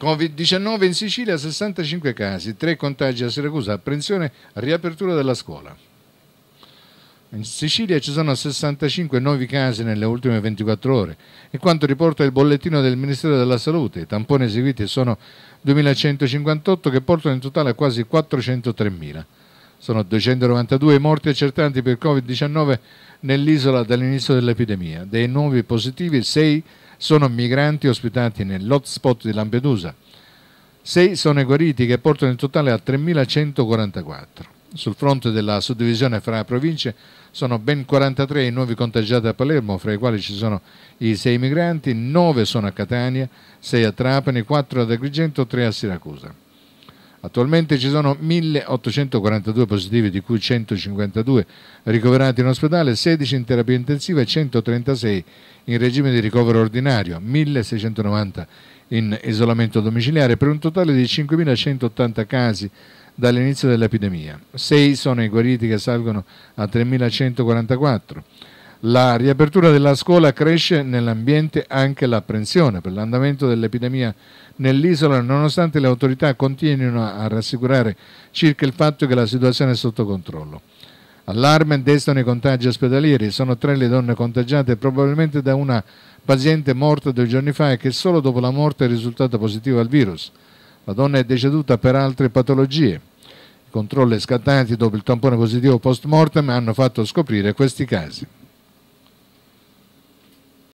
Covid-19 in Sicilia 65 casi, 3 contagi a Siracusa, apprensione riapertura della scuola. In Sicilia ci sono 65 nuovi casi nelle ultime 24 ore e quanto riporta il bollettino del Ministero della Salute, i tamponi eseguiti sono 2158 che portano in totale a quasi 403.000. Sono 292 morti accertanti per Covid-19 nell'isola dall'inizio dell'epidemia, dei nuovi positivi 6 sono migranti ospitati nell'hotspot di Lampedusa. 6 sono i guariti che portano il totale a 3.144. Sul fronte della suddivisione fra province sono ben 43 i nuovi contagiati a Palermo, fra i quali ci sono i 6 migranti, 9 sono a Catania, 6 a Trapani, 4 ad Agrigento, 3 a Siracusa. Attualmente ci sono 1842 positivi, di cui 152 ricoverati in ospedale, 16 in terapia intensiva e 136 in regime di ricovero ordinario, 1690 in isolamento domiciliare, per un totale di 5180 casi dall'inizio dell'epidemia. 6 sono i guariti che salgono a 3144. La riapertura della scuola cresce nell'ambiente anche l'apprensione per l'andamento dell'epidemia nell'isola, nonostante le autorità continuino a rassicurare circa il fatto che la situazione è sotto controllo. Allarme destano i contagi ospedalieri, sono tre le donne contagiate probabilmente da una paziente morta due giorni fa e che solo dopo la morte è risultata positiva al virus. La donna è deceduta per altre patologie. I controlli scattati dopo il tampone positivo post mortem hanno fatto scoprire questi casi.